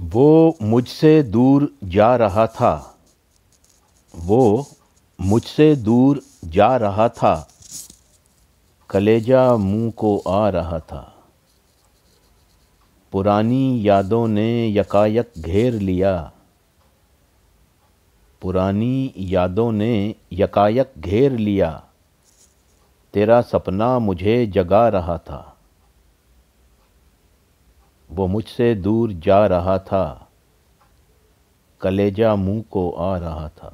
वो मुझसे दूर जा रहा था वो मुझसे दूर जा रहा था कलेजा मुंह को आ रहा था पुरानी यादों ने यकायक घेर लिया पुरानी यादों ने यकायक घेर लिया तेरा सपना मुझे जगा रहा था वो मुझसे दूर जा रहा था कलेजा मुंह को आ रहा था